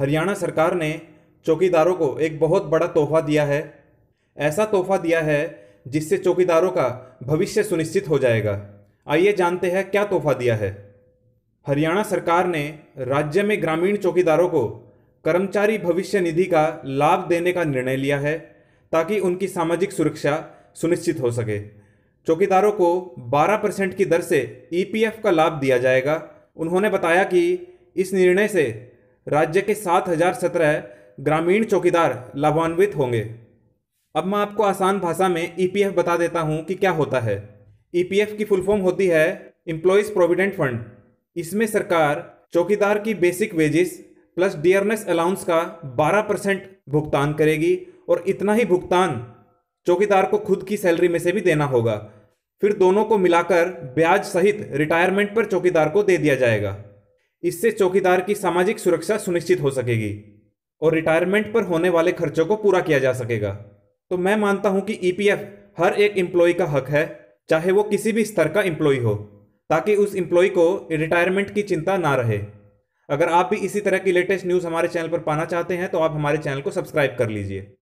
हरियाणा सरकार ने चौकीदारों को एक बहुत बड़ा तोहफा दिया है ऐसा तोहफा दिया है जिससे चौकीदारों का भविष्य सुनिश्चित हो जाएगा आइए जानते हैं क्या तोहफा दिया है हरियाणा सरकार ने राज्य में ग्रामीण चौकीदारों को कर्मचारी भविष्य निधि का लाभ देने का निर्णय लिया है ताकि उनकी सामाजिक सुरक्षा सुनिश्चित हो सके चौकीदारों को 12 परसेंट की दर से ईपीएफ का लाभ दिया जाएगा उन्होंने बताया कि इस निर्णय से राज्य के सात हजार सत्रह ग्रामीण चौकीदार लाभान्वित होंगे अब मैं आपको आसान भाषा में ईपीएफ e बता देता हूँ कि क्या होता है ईपीएफ e की फुल फॉर्म होती है एम्प्लॉयज़ प्रोविडेंट फंड इसमें सरकार चौकीदार की basic wages plus dearness allowance का 12 परसेंट भुगतान करेगी और इतना ही भुगतान चौकीदार को खुद की सैलरी में से भी देना होगा फिर दोनों को मिलाकर ब्याज सहित रिटायरमेंट पर चौकीदार को दे दिया जाएगा इससे चौकीदार की सामाजिक सुरक्षा सुनिश्चित हो सकेगी और रिटायरमेंट पर होने वाले खर्चों को पूरा किया जा सकेगा तो मैं मानता हूं कि ईपीएफ e हर एक एम्प्लॉय का हक है चाहे वो किसी भी स्तर का एम्प्लॉय हो ताकि उस एम्प्लॉय को रिटायरमेंट की चिंता ना रहे अगर आप भी इसी तरह की लेटेस्ट न्यूज़ हमारे चैनल पर पाना चाहते हैं तो आप हमारे चैनल को सब्सक्राइब कर लीजिए